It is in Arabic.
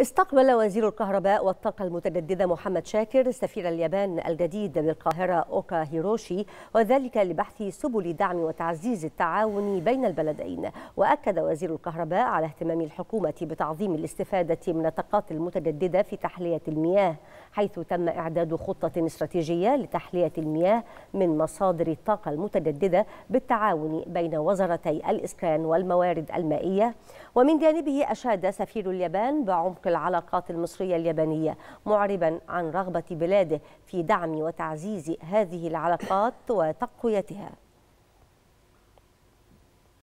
استقبل وزير الكهرباء والطاقة المتجددة محمد شاكر سفير اليابان الجديد بالقاهرة أوكا هيروشي وذلك لبحث سبل دعم وتعزيز التعاون بين البلدين وأكد وزير الكهرباء على اهتمام الحكومة بتعظيم الاستفادة من الطاقات المتجددة في تحلية المياه حيث تم إعداد خطة استراتيجية لتحلية المياه من مصادر الطاقة المتجددة بالتعاون بين وزارتي الإسكان والموارد المائية ومن جانبه أشاد سفير اليابان بعمق العلاقات المصرية اليابانية معربا عن رغبة بلاده في دعم وتعزيز هذه العلاقات وتقويتها